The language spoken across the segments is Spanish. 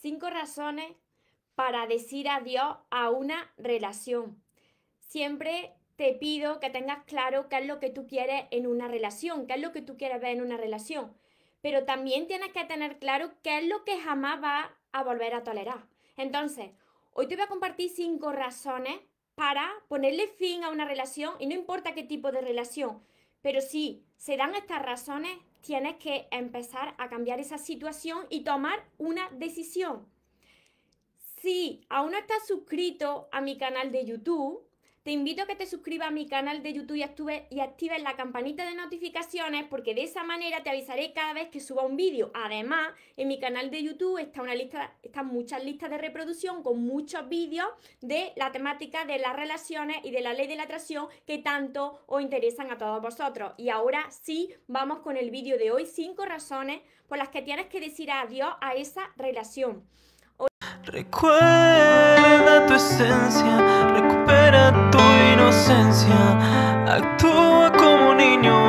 Cinco razones para decir adiós a una relación. Siempre te pido que tengas claro qué es lo que tú quieres en una relación, qué es lo que tú quieres ver en una relación. Pero también tienes que tener claro qué es lo que jamás va a volver a tolerar. Entonces, hoy te voy a compartir cinco razones para ponerle fin a una relación y no importa qué tipo de relación, pero si se dan estas razones, tienes que empezar a cambiar esa situación y tomar una decisión. Si aún no estás suscrito a mi canal de YouTube, te invito a que te suscribas a mi canal de YouTube y actives la campanita de notificaciones porque de esa manera te avisaré cada vez que suba un vídeo. Además, en mi canal de YouTube está una lista, están muchas listas de reproducción con muchos vídeos de la temática de las relaciones y de la ley de la atracción que tanto os interesan a todos vosotros. Y ahora sí, vamos con el vídeo de hoy, cinco razones por las que tienes que decir adiós a esa relación. Recuerda tu esencia. Espera tu inocencia. Actúa como niño,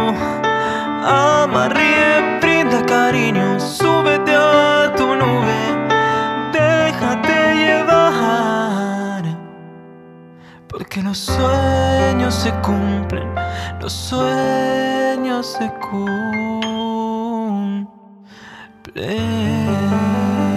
ama, ríe, brinda cariño. Súbete a tu nube, déjate llevar. Porque los sueños se cumplen, los sueños se cumplen.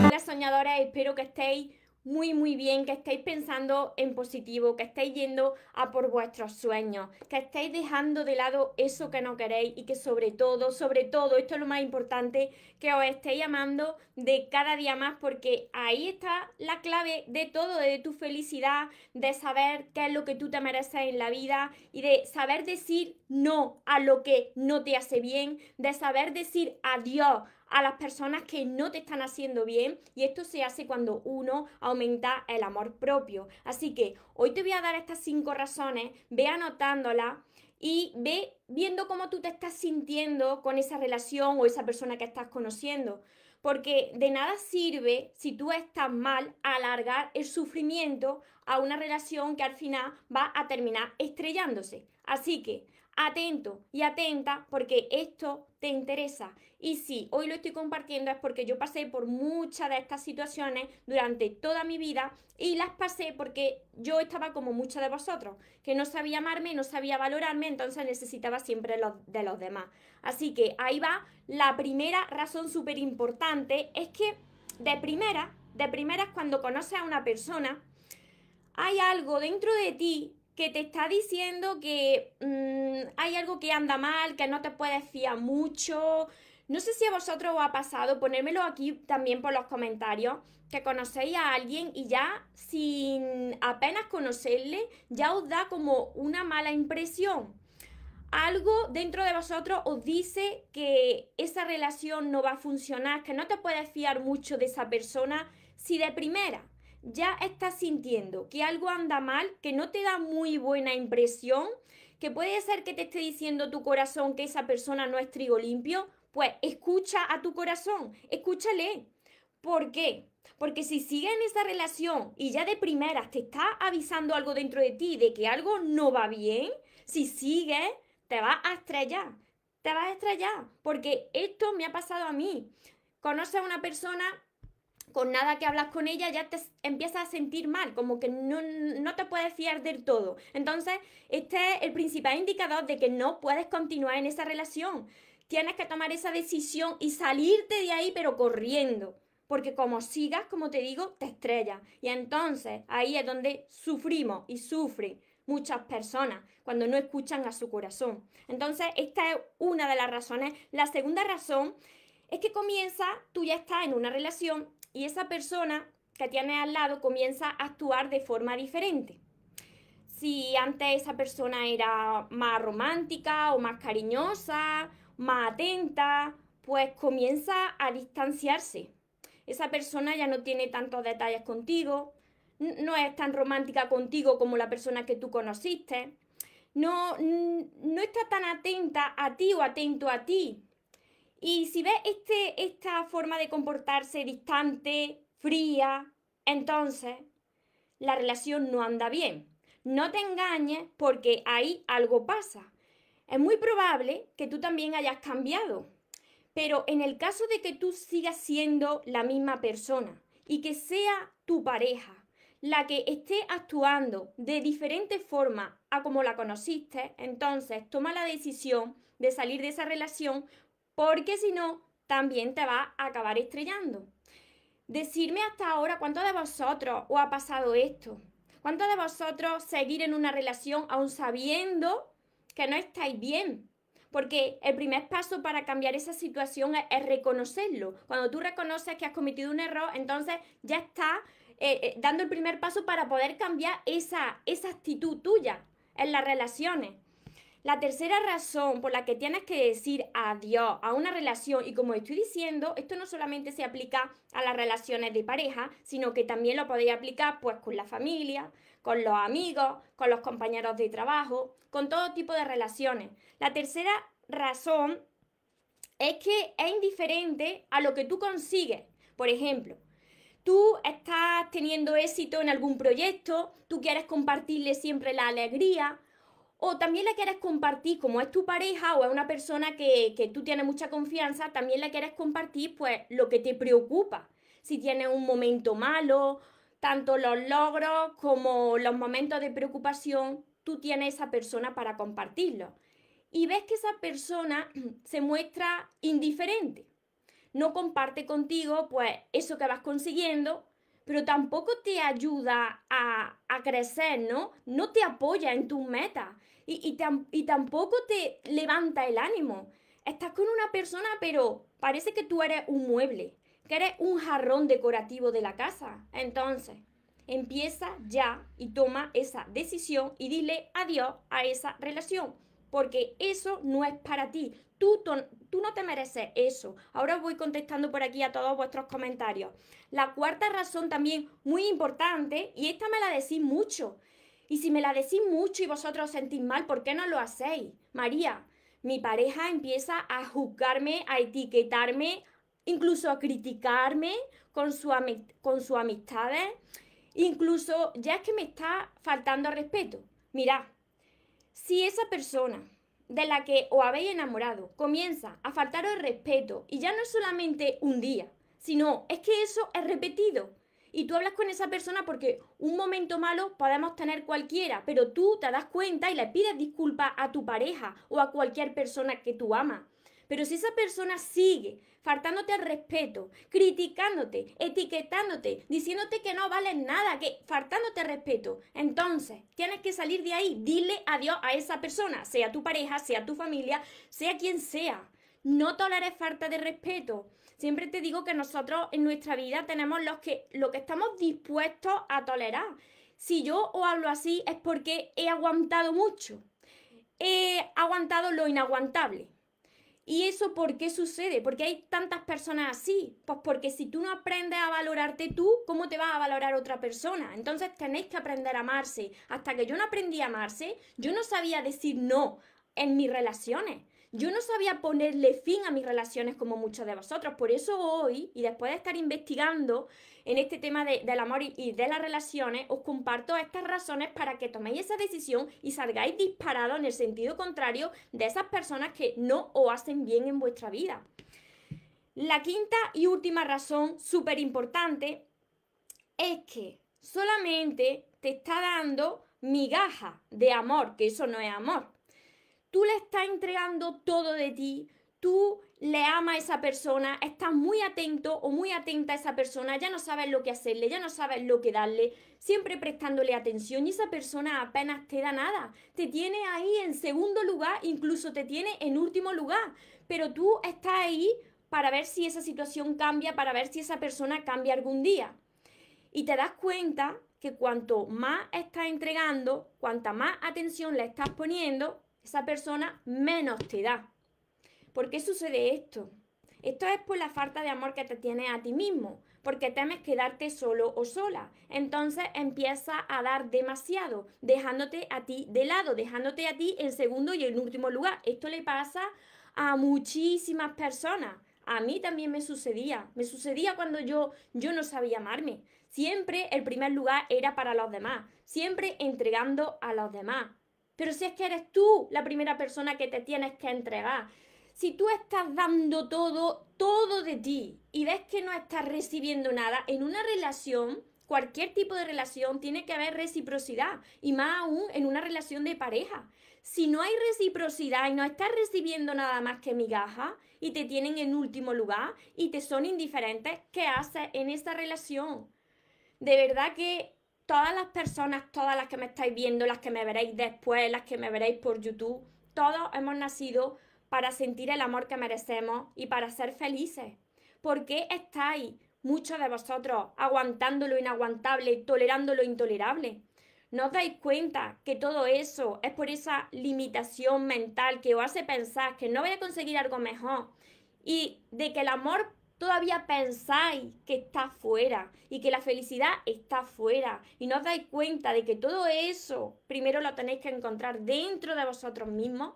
Hola soñadores, espero que estéis muy, muy bien, que estéis pensando en positivo, que estéis yendo a por vuestros sueños, que estéis dejando de lado eso que no queréis y que sobre todo, sobre todo, esto es lo más importante, que os estéis amando de cada día más porque ahí está la clave de todo, de tu felicidad, de saber qué es lo que tú te mereces en la vida y de saber decir no a lo que no te hace bien, de saber decir adiós a las personas que no te están haciendo bien y esto se hace cuando uno aumenta el amor propio. Así que hoy te voy a dar estas cinco razones, ve anotándolas y ve viendo cómo tú te estás sintiendo con esa relación o esa persona que estás conociendo. Porque de nada sirve, si tú estás mal, alargar el sufrimiento a una relación que al final va a terminar estrellándose. Así que atento y atenta porque esto te interesa. Y si hoy lo estoy compartiendo es porque yo pasé por muchas de estas situaciones durante toda mi vida y las pasé porque yo estaba como muchos de vosotros, que no sabía amarme, no sabía valorarme, entonces necesitaba siempre los, de los demás. Así que ahí va la primera razón súper importante, es que de primera, de primeras cuando conoces a una persona, hay algo dentro de ti que te está diciendo que mm, hay algo que anda mal, que no te puedes fiar mucho. No sé si a vosotros os ha pasado, ponérmelo aquí también por los comentarios, que conocéis a alguien y ya sin apenas conocerle, ya os da como una mala impresión. Algo dentro de vosotros os dice que esa relación no va a funcionar, que no te puedes fiar mucho de esa persona si de primera ya estás sintiendo que algo anda mal, que no te da muy buena impresión, que puede ser que te esté diciendo tu corazón que esa persona no es trigo limpio, pues escucha a tu corazón, escúchale. ¿Por qué? Porque si sigue en esa relación y ya de primeras te está avisando algo dentro de ti de que algo no va bien, si sigue te vas a estrellar. Te vas a estrellar. Porque esto me ha pasado a mí. Conoce a una persona con nada que hablas con ella ya te empiezas a sentir mal, como que no, te puedes fiar del todo. Entonces, este es el principal indicador de que no puedes continuar en esa relación. Tienes que tomar esa decisión y salirte de ahí, pero corriendo. Porque como sigas, como te digo, te estrellas. Y entonces ahí es donde sufrimos y sufren muchas personas cuando no escuchan a su corazón. Entonces, esta es una de las razones. La segunda razón es que comienza, tú ya estás en una relación y esa persona que tienes al lado comienza a actuar de forma diferente. Si antes esa persona era más romántica o más cariñosa, más atenta, pues comienza a distanciarse. Esa persona ya no tiene tantos detalles contigo, no es tan romántica contigo como la persona que tú conociste, no, no está tan atenta a ti o atento a ti, y si ves este, esta forma de comportarse distante, fría, entonces la relación no anda bien. No te engañes porque ahí algo pasa. Es muy probable que tú también hayas cambiado, pero en el caso de que tú sigas siendo la misma persona y que sea tu pareja la que esté actuando de diferente forma a como la conociste, entonces toma la decisión de salir de esa relación porque si no, también te va a acabar estrellando. Decirme hasta ahora cuánto de vosotros os ha pasado esto. ¿Cuántos de vosotros seguir en una relación aún sabiendo que no estáis bien? Porque el primer paso para cambiar esa situación es, reconocerlo. Cuando tú reconoces que has cometido un error, entonces ya estás eh, eh, dando el primer paso para poder cambiar esa, esa actitud tuya en las relaciones. La tercera razón por la que tienes que decir adiós a una relación, y como estoy diciendo, esto no solamente se aplica a las relaciones de pareja, sino que también lo podéis aplicar pues con la familia, con los amigos, con los compañeros de trabajo, con todo tipo de relaciones. La tercera razón es que es indiferente a lo que tú consigues. Por ejemplo, tú estás teniendo éxito en algún proyecto, tú quieres compartirle siempre la alegría, o también la quieres compartir, como es tu pareja o es una persona que, tú tienes mucha confianza, también la quieres compartir pues lo que te preocupa. Si tienes un momento malo, tanto los logros como los momentos de preocupación, tú tienes esa persona para compartirlo. Y ves que esa persona se muestra indiferente. No comparte contigo pues eso que vas consiguiendo, pero tampoco te ayuda a, a crecer, ¿no? No te apoya en tus metas y, tampoco te levanta el ánimo. Estás con una persona, pero parece que tú eres un mueble, que eres un jarrón decorativo de la casa. Entonces, empieza ya y toma esa decisión y dile adiós a esa relación, porque eso no es para ti. Tú, tú, no te mereces eso. Ahora voy contestando por aquí a todos vuestros comentarios. La cuarta razón también muy importante, y esta me la decís mucho, y si me la decís mucho y vosotros os sentís mal, ¿por qué no lo hacéis? María, mi pareja empieza a juzgarme, a etiquetarme, incluso a criticarme con, su con sus amistades, incluso ya es que me está faltando respeto. Mirad, si esa persona de la que os habéis enamorado comienza a faltaros el respeto, y ya no es solamente un día, sino es que eso es repetido, y tú hablas con esa persona porque un momento malo podemos tener cualquiera, pero tú te das cuenta y le pides disculpas a tu pareja o a cualquier persona que tú amas. Pero si esa persona sigue faltándote al respeto, criticándote, etiquetándote, diciéndote que no vales nada, que faltándote al respeto, entonces tienes que salir de ahí, dile adiós a esa persona, sea tu pareja, sea tu familia, sea quien sea. No toleres falta de respeto. Siempre te digo que nosotros en nuestra vida tenemos los que, lo que estamos dispuestos a tolerar. Si yo os hablo así es porque he aguantado mucho. He aguantado lo inaguantable. ¿Y eso por qué sucede? Porque hay tantas personas así? Pues porque si tú no aprendes a valorarte tú, ¿cómo te vas a valorar otra persona? Entonces tenéis que aprender a amarse. Hasta que yo no aprendí a amarse, yo no sabía decir no en mis relaciones. Yo no sabía ponerle fin a mis relaciones como muchos de vosotros. Por eso hoy, y después de estar investigando en este tema del amor y, y de las relaciones, os comparto estas razones para que toméis esa decisión y salgáis disparados en el sentido contrario de esas personas que no os hacen bien en vuestra vida. La quinta y última razón súper importante es que solamente te está dando migaja de amor, que eso no es amor tú le estás entregando todo de ti, tú le amas a esa persona, estás muy atento o muy atenta a esa persona, ya no sabes lo que hacerle, ya no sabes lo que darle, siempre prestándole atención y esa persona apenas te da nada, te tiene ahí en segundo lugar, incluso te tiene en último lugar, pero tú estás ahí para ver si esa situación cambia, para ver si esa persona cambia algún día. Y te das cuenta que cuanto más estás entregando, cuanta más atención le estás poniendo, esa persona menos te da. ¿Por qué sucede esto? Esto es por la falta de amor que te tienes a ti mismo, porque temes quedarte solo o sola. Entonces empieza a dar demasiado, dejándote a ti de lado, dejándote a ti en segundo y en último lugar. Esto le pasa a muchísimas personas. A mí también me sucedía, me sucedía cuando yo yo no sabía amarme. Siempre el primer lugar era para los demás, siempre entregando a los demás. Pero si es que eres tú la primera persona que te tienes que entregar. Si tú estás dando todo, todo de ti y ves que no estás recibiendo nada, en una relación, cualquier tipo de relación, tiene que haber reciprocidad. Y más aún en una relación de pareja. Si no hay reciprocidad y no estás recibiendo nada más que migaja y te tienen en último lugar y te son indiferentes, ¿qué haces en esa relación? De verdad que todas las personas, todas las que me estáis viendo, las que me veréis después, las que me veréis por YouTube, todos hemos nacido para sentir el amor que merecemos y para ser felices. ¿Por qué estáis, muchos de vosotros, aguantando lo inaguantable, y tolerando lo intolerable? ¿No os dais cuenta que todo eso es por esa limitación mental que os hace pensar que no voy a conseguir algo mejor y de que el amor todavía pensáis que está fuera y que la felicidad está fuera y no os dais cuenta de que todo eso primero lo tenéis que encontrar dentro de vosotros mismos,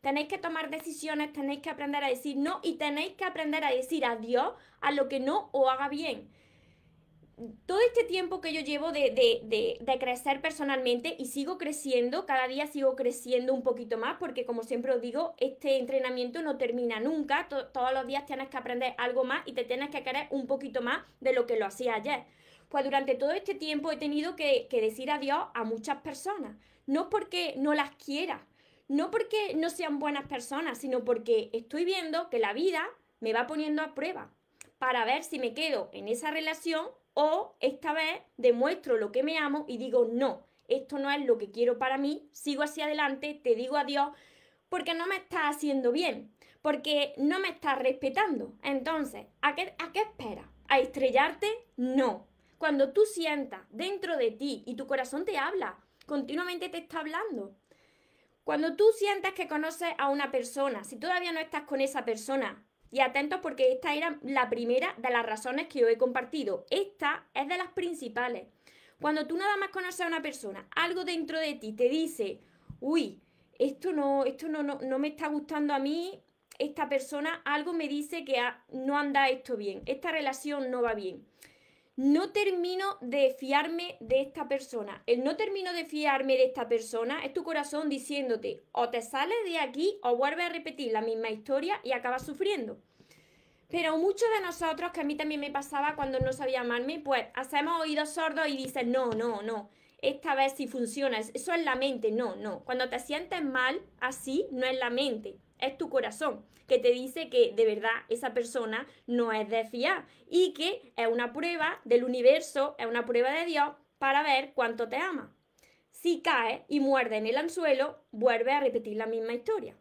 tenéis que tomar decisiones, tenéis que aprender a decir no y tenéis que aprender a decir adiós a lo que no os haga bien todo este tiempo que yo llevo de, crecer personalmente y sigo creciendo, cada día sigo creciendo un poquito más porque como siempre os digo, este entrenamiento no termina nunca, todos los días tienes que aprender algo más y te tienes que querer un poquito más de lo que lo hacía ayer. Pues durante todo este tiempo he tenido que, que decir adiós a muchas personas, no porque no las quiera, no porque no sean buenas personas, sino porque estoy viendo que la vida me va poniendo a prueba para ver si me quedo en esa relación o esta vez demuestro lo que me amo y digo, no, esto no es lo que quiero para mí, sigo hacia adelante, te digo adiós, porque no me está haciendo bien, porque no me estás respetando. Entonces, ¿a qué, a qué esperas? ¿A estrellarte? No. Cuando tú sientas dentro de ti y tu corazón te habla, continuamente te está hablando. Cuando tú sientas que conoces a una persona, si todavía no estás con esa persona, y atentos porque esta era la primera de las razones que yo he compartido. Esta es de las principales. Cuando tú nada más conoces a una persona, algo dentro de ti te dice, uy, esto no, esto no, no me está gustando a mí, esta persona, algo me dice que no anda esto bien, esta relación no va bien no termino de fiarme de esta persona. El no termino de fiarme de esta persona es tu corazón diciéndote o te sales de aquí o vuelves a repetir la misma historia y acabas sufriendo. Pero muchos de nosotros, que a mí también me pasaba cuando no sabía amarme, pues hacemos oídos sordos y dicen no, no, no esta vez si funciona, eso es la mente, no, no. Cuando te sientes mal, así, no es la mente, es tu corazón, que te dice que de verdad esa persona no es de fiar y que es una prueba del universo, es una prueba de Dios para ver cuánto te ama. Si cae y muerde en el anzuelo, vuelve a repetir la misma historia.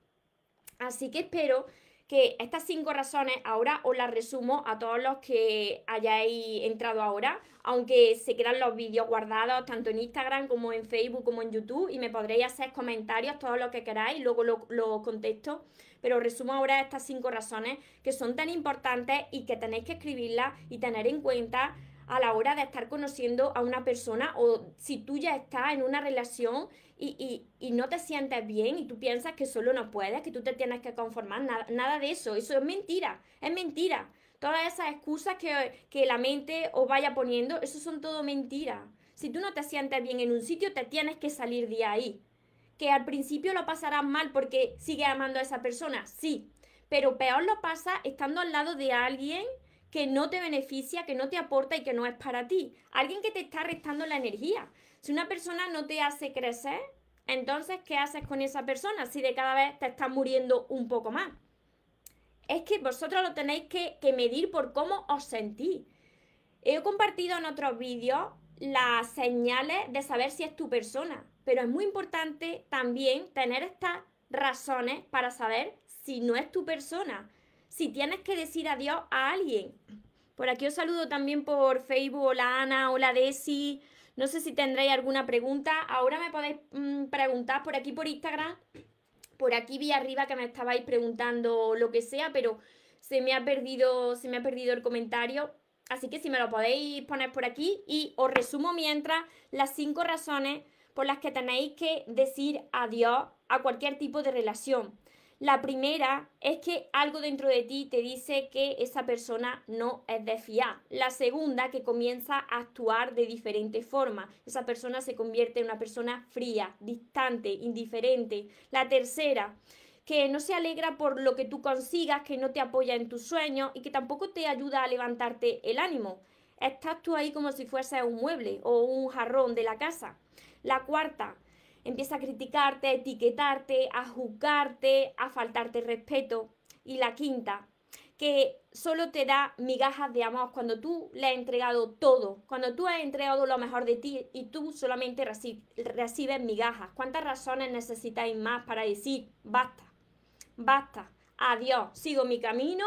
Así que espero que estas cinco razones ahora os las resumo a todos los que hayáis entrado ahora, aunque se quedan los vídeos guardados tanto en Instagram como en Facebook como en YouTube y me podréis hacer comentarios, todo lo que queráis, luego lo, contesto, pero resumo ahora estas cinco razones que son tan importantes y que tenéis que escribirlas y tener en cuenta a la hora de estar conociendo a una persona o si tú ya estás en una relación y, no te sientes bien y tú piensas que solo no puedes, que tú te tienes que conformar, nada, de eso, eso es mentira, es mentira. Todas esas excusas que, que la mente os vaya poniendo, eso son todo mentiras. Si tú no te sientes bien en un sitio, te tienes que salir de ahí. Que al principio lo pasarás mal porque sigues amando a esa persona, sí, pero peor lo pasa estando al lado de alguien que no te beneficia, que no te aporta y que no es para ti. Alguien que te está restando la energía. Si una persona no te hace crecer, entonces, ¿qué haces con esa persona si de cada vez te estás muriendo un poco más? Es que vosotros lo tenéis que, que medir por cómo os sentís. He compartido en otros vídeos las señales de saber si es tu persona, pero es muy importante también tener estas razones para saber si no es tu persona si tienes que decir adiós a alguien. Por aquí os saludo también por Facebook, hola Ana, hola Desi. No sé si tendréis alguna pregunta. Ahora me podéis mm, preguntar por aquí por Instagram. Por aquí vi arriba que me estabais preguntando lo que sea, pero se me ha perdido, se me ha perdido el comentario. Así que si me lo podéis poner por aquí y os resumo mientras las cinco razones por las que tenéis que decir adiós a cualquier tipo de relación. La primera es que algo dentro de ti te dice que esa persona no es de fiar. La segunda, que comienza a actuar de diferente forma. Esa persona se convierte en una persona fría, distante, indiferente. La tercera, que no se alegra por lo que tú consigas, que no te apoya en tus sueños y que tampoco te ayuda a levantarte el ánimo. Estás tú ahí como si fuese un mueble o un jarrón de la casa. La cuarta, empieza a criticarte, a etiquetarte, a juzgarte, a faltarte respeto. Y la quinta, que solo te da migajas de amor cuando tú le has entregado todo, cuando tú has entregado lo mejor de ti y tú solamente recibes migajas. ¿Cuántas razones necesitáis más para decir basta, basta, adiós, sigo mi camino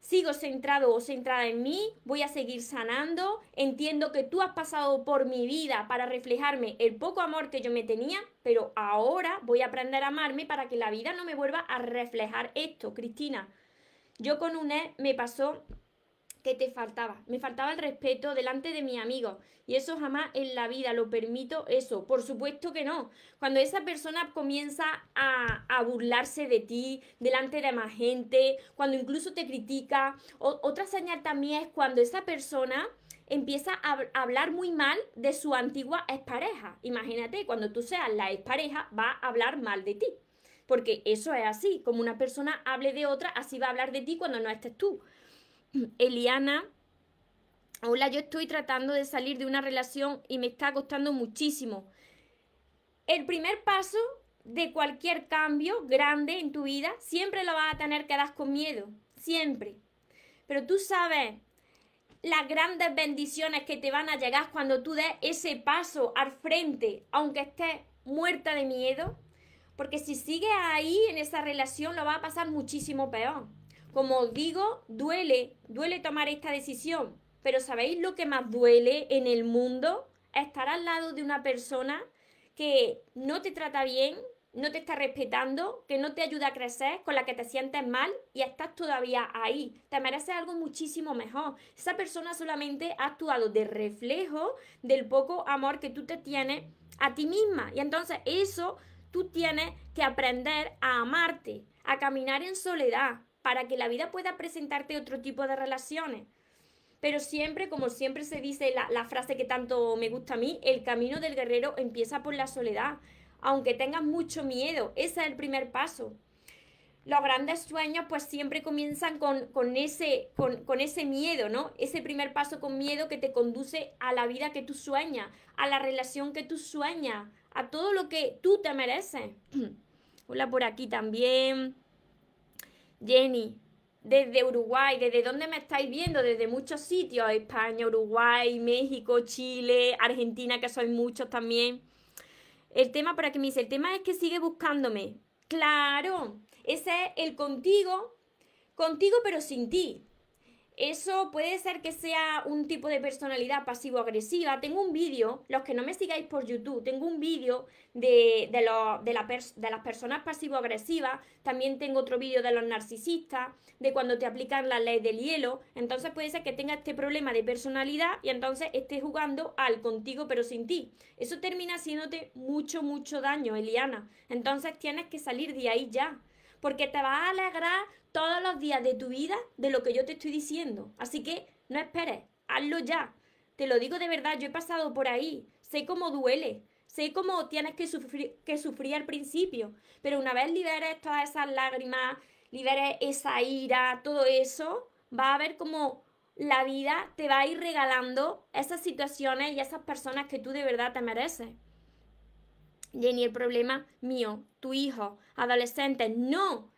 sigo centrado o centrada en mí, voy a seguir sanando, entiendo que tú has pasado por mi vida para reflejarme el poco amor que yo me tenía, pero ahora voy a aprender a amarme para que la vida no me vuelva a reflejar esto, Cristina. Yo con un e me pasó te faltaba. Me faltaba el respeto delante de mi amigo Y eso jamás en la vida lo permito eso. Por supuesto que no. Cuando esa persona comienza a, burlarse de ti delante de más gente, cuando incluso te critica. otra señal también es cuando esa persona empieza a hablar muy mal de su antigua expareja. Imagínate, cuando tú seas la expareja, va a hablar mal de ti. Porque eso es así, como una persona hable de otra, así va a hablar de ti cuando no estés tú. Eliana, hola, yo estoy tratando de salir de una relación y me está costando muchísimo. El primer paso de cualquier cambio grande en tu vida, siempre lo vas a tener que dar con miedo, siempre. Pero tú sabes las grandes bendiciones que te van a llegar cuando tú des ese paso al frente, aunque estés muerta de miedo, porque si sigues ahí en esa relación lo va a pasar muchísimo peor. Como os digo, duele, duele tomar esta decisión, pero ¿sabéis lo que más duele en el mundo? Estar al lado de una persona que no te trata bien, no te está respetando, que no te ayuda a crecer, con la que te sientes mal y estás todavía ahí. Te mereces algo muchísimo mejor. Esa persona solamente ha actuado de reflejo del poco amor que tú te tienes a ti misma. Y entonces eso tú tienes que aprender a amarte, a caminar en soledad, para que la vida pueda presentarte otro tipo de relaciones. Pero siempre, como siempre se dice la, frase que tanto me gusta a mí, el camino del guerrero empieza por la soledad. Aunque tengas mucho miedo, ese es el primer paso los grandes sueños pues siempre comienzan con, con ese, con, con, ese miedo, ¿no? Ese primer paso con miedo que te conduce a la vida que tú sueñas, a la relación que tú sueñas, a todo lo que tú te mereces. Hola por aquí también. Jenny, desde Uruguay, desde dónde me estáis viendo, desde muchos sitios, España, Uruguay, México, Chile, Argentina, que sois muchos también. El tema, para que me dice, el tema es que sigue buscándome. Claro, ese es el contigo, contigo pero sin ti. Eso puede ser que sea un tipo de personalidad pasivo-agresiva. Tengo un vídeo, los que no me sigáis por YouTube, tengo un vídeo de, las personas pasivo-agresivas, también tengo otro vídeo de los narcisistas, de cuando te aplican la ley del hielo. Entonces puede ser que tenga este problema de personalidad y entonces esté jugando al contigo pero sin ti. Eso termina haciéndote mucho, mucho daño, Eliana. Entonces tienes que salir de ahí ya porque te vas a alegrar todos los días de tu vida de lo que yo te estoy diciendo. Así que no esperes, hazlo ya. Te lo digo de verdad, yo he pasado por ahí, sé cómo duele, sé cómo tienes que sufrir, que sufrir al principio, pero una vez liberes todas esas lágrimas, liberes esa ira, todo eso, va a ver cómo la vida te va a ir regalando esas situaciones y esas personas que tú de verdad te mereces. Jenny, el problema mío, tu hijo, adolescente, no.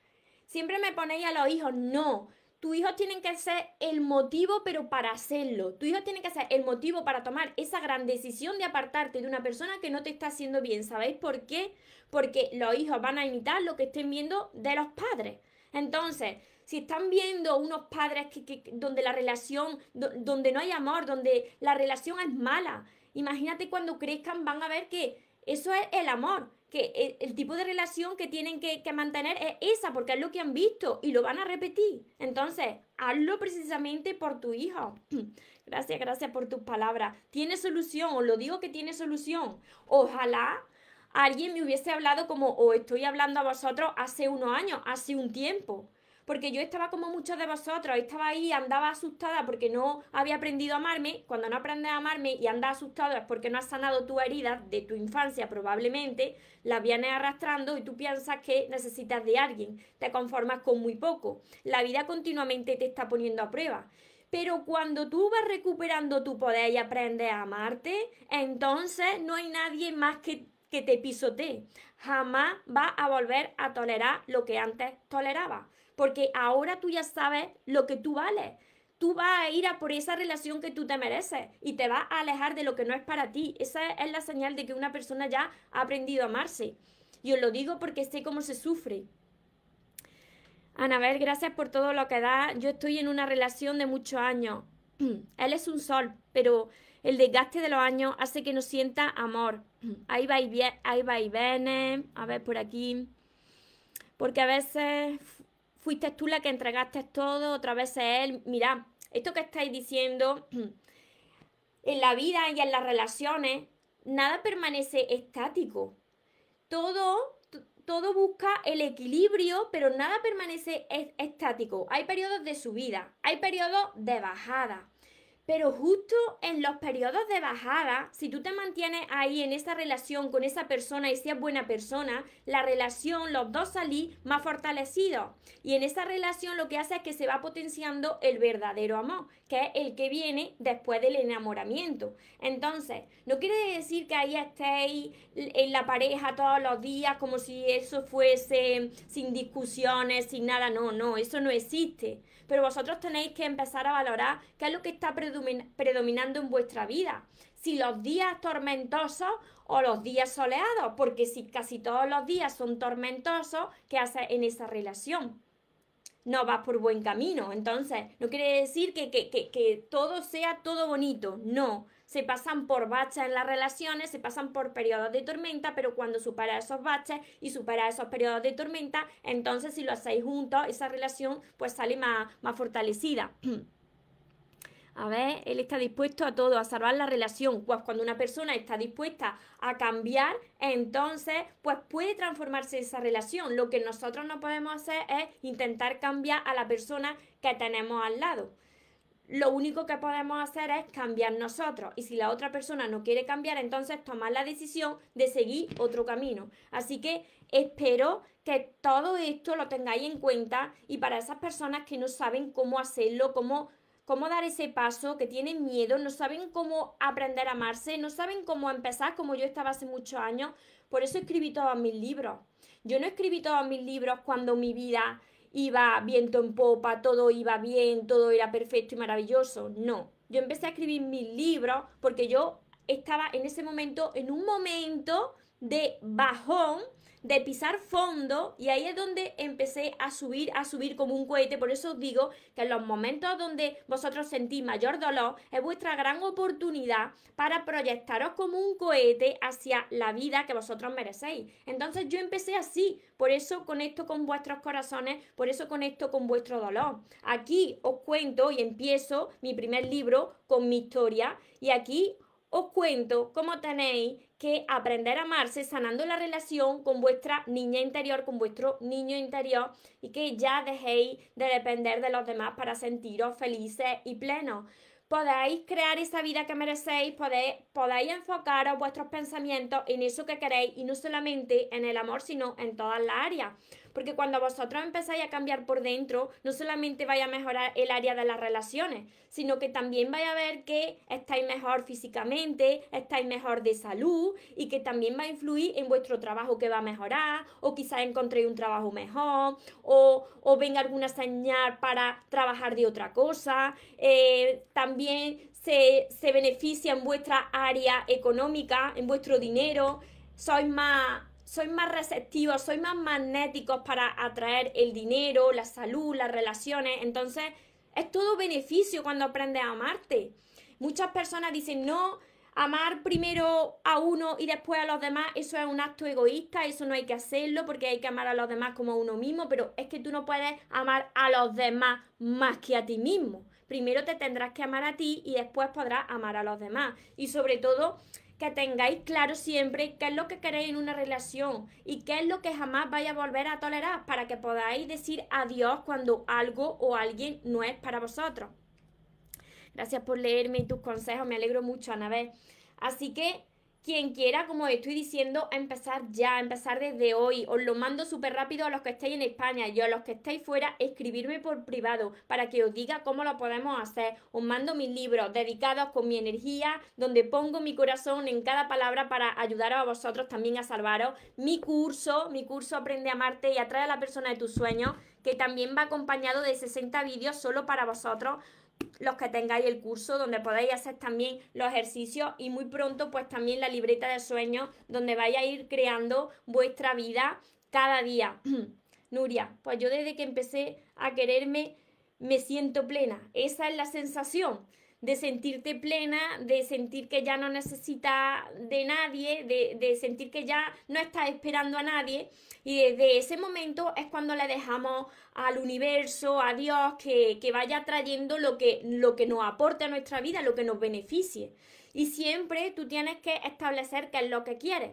Siempre me ponéis a los hijos, no. Tus hijos tienen que ser el motivo, pero para hacerlo. Tu hijo tiene que ser el motivo para tomar esa gran decisión de apartarte de una persona que no te está haciendo bien. ¿Sabéis por qué? Porque los hijos van a imitar lo que estén viendo de los padres. Entonces, si están viendo unos padres que, donde la relación, donde no hay amor, donde la relación es mala, imagínate cuando crezcan van a ver que eso es el amor, que e, el, tipo de relación que tienen que, mantener es esa, porque es lo que han visto y lo van a repetir. Entonces, hazlo precisamente por tu hijo. gracias, gracias por tus palabras. Tiene solución, os lo digo que tiene solución. Ojalá alguien me hubiese hablado como o estoy hablando a vosotros hace unos años, hace un tiempo porque yo estaba como muchos de vosotros, estaba ahí, andaba asustada porque no había aprendido a amarme. Cuando no aprendes a amarme y andas asustada es porque no has sanado tu herida de tu infancia, probablemente, las vienes arrastrando y tú piensas que necesitas de alguien, te conformas con muy poco. La vida continuamente te está poniendo a prueba. Pero cuando tú vas recuperando tu poder y aprendes a amarte, entonces no hay nadie más que, que te pisotee. Jamás vas a volver a tolerar lo que antes toleraba porque ahora tú ya sabes lo que tú vales. Tú vas a ir a por esa relación que tú te mereces y te vas a alejar de lo que no es para ti. Esa es la señal de que una persona ya ha aprendido a amarse. Y os lo digo porque sé cómo se sufre. Ana Anabel, gracias por todo lo que da. Yo estoy en una relación de muchos años. Él es un sol, pero el desgaste de los años hace que no sienta amor. Ahí va y, ahí va y viene. A ver por aquí. Porque a veces fuiste tú la que entregaste todo, otra vez es él. Mira, esto que estáis diciendo en la vida y en las relaciones, nada permanece estático. Todo, todo busca el equilibrio, pero nada permanece estático. Hay periodos de subida, hay periodos de bajada. Pero justo en los periodos de bajada, si tú te mantienes ahí en esa relación con esa persona y seas buena persona, la relación, los dos salís más fortalecidos. Y en esa relación lo que hace es que se va potenciando el verdadero amor, que es el que viene después del enamoramiento. Entonces, no quiere decir que ahí estéis en la pareja todos los días como si eso fuese sin discusiones, sin nada. No, no, eso no existe pero vosotros tenéis que empezar a valorar qué es lo que está predominando en vuestra vida. Si los días tormentosos o los días soleados, porque si casi todos los días son tormentosos, ¿qué haces en esa relación? No vas por buen camino, entonces no quiere decir que, que, que todo sea todo bonito, no se pasan por baches en las relaciones, se pasan por periodos de tormenta, pero cuando supera esos baches y supera esos periodos de tormenta, entonces si lo hacéis juntos, esa relación pues sale más, más fortalecida. A ver, él está dispuesto a todo, a salvar la relación. Pues cuando una persona está dispuesta a cambiar, entonces, pues puede transformarse esa relación. Lo que nosotros no podemos hacer es intentar cambiar a la persona que tenemos al lado lo único que podemos hacer es cambiar nosotros. Y si la otra persona no quiere cambiar, entonces tomar la decisión de seguir otro camino. Así que espero que todo esto lo tengáis en cuenta y para esas personas que no saben cómo hacerlo, cómo cómo dar ese paso, que tienen miedo, no saben cómo aprender a amarse, no saben cómo empezar, como yo estaba hace muchos años. Por eso escribí todos mis libros. Yo no escribí todos mis libros cuando mi vida iba viento en popa, todo iba bien, todo era perfecto y maravilloso. No, yo empecé a escribir mis libros porque yo estaba en ese momento, en un momento de bajón de pisar fondo y ahí es donde empecé a subir, a subir como un cohete. Por eso os digo que en los momentos donde vosotros sentís mayor dolor es vuestra gran oportunidad para proyectaros como un cohete hacia la vida que vosotros merecéis. Entonces yo empecé así, por eso conecto con vuestros corazones, por eso conecto con vuestro dolor. Aquí os cuento y empiezo mi primer libro con mi historia y aquí os cuento cómo tenéis que aprender a amarse sanando la relación con vuestra niña interior, con vuestro niño interior y que ya dejéis de depender de los demás para sentiros felices y plenos. Podéis crear esa vida que merecéis, podéis, enfocar enfocaros vuestros pensamientos en eso que queréis y no solamente en el amor, sino en todas las áreas. Porque cuando vosotros empezáis a cambiar por dentro, no solamente vais a mejorar el área de las relaciones, sino que también vais a ver que estáis mejor físicamente, estáis mejor de salud y que también va a influir en vuestro trabajo que va a mejorar o quizás encontréis un trabajo mejor o, venga alguna señal para trabajar de otra cosa. Eh, también se, se beneficia en vuestra área económica, en vuestro dinero, sois más soy más receptivos, soy más magnéticos para atraer el dinero, la salud, las relaciones. Entonces, es todo beneficio cuando aprendes a amarte. Muchas personas dicen, no, amar primero a uno y después a los demás, eso es un acto egoísta, eso no hay que hacerlo porque hay que amar a los demás como a uno mismo, pero es que tú no puedes amar a los demás más que a ti mismo. Primero te tendrás que amar a ti y después podrás amar a los demás. Y sobre todo, que tengáis claro siempre qué es lo que queréis en una relación y qué es lo que jamás vaya a volver a tolerar para que podáis decir adiós cuando algo o alguien no es para vosotros. Gracias por leerme y tus consejos, me alegro mucho, B. Así que quien quiera, como os estoy diciendo, empezar ya, empezar desde hoy. Os lo mando súper rápido a los que estéis en España y a los que estáis fuera, escribirme por privado para que os diga cómo lo podemos hacer. Os mando mis libros dedicados con mi energía, donde pongo mi corazón en cada palabra para ayudaros a vosotros también a salvaros. Mi curso, mi curso Aprende a amarte y atrae a la persona de tus sueños, que también va acompañado de 60 vídeos solo para vosotros los que tengáis el curso, donde podáis hacer también los ejercicios y muy pronto pues también la libreta de sueños, donde vais a ir creando vuestra vida cada día. Nuria, pues yo desde que empecé a quererme me siento plena. Esa es la sensación de sentirte plena, de sentir que ya no necesita de nadie, de, sentir que ya no estás esperando a nadie. Y desde ese momento es cuando le dejamos al universo, a Dios, que, que vaya trayendo lo que, lo que nos aporte a nuestra vida, lo que nos beneficie. Y siempre tú tienes que establecer qué es lo que quieres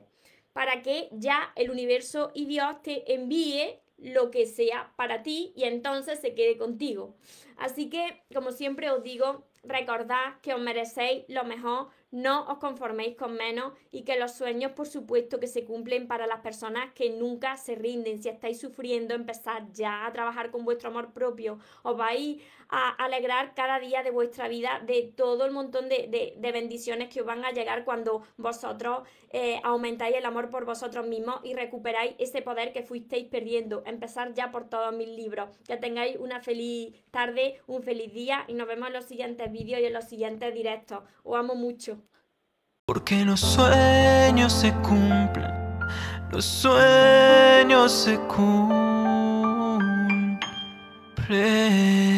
para que ya el universo y Dios te envíe lo que sea para ti y entonces se quede contigo. Así que, como siempre os digo, recordad que os merecéis lo mejor no os conforméis con menos y que los sueños, por supuesto, que se cumplen para las personas que nunca se rinden. Si estáis sufriendo, empezad ya a trabajar con vuestro amor propio. Os vais a alegrar cada día de vuestra vida de todo el montón de, bendiciones que os van a llegar cuando vosotros eh, aumentáis el amor por vosotros mismos y recuperáis ese poder que fuisteis perdiendo. Empezar ya por todos mis libros. Que tengáis una feliz tarde, un feliz día y nos vemos en los siguientes vídeos y en los siguientes directos. Os amo mucho. Porque los sueños se cumplen, los sueños se cumplen.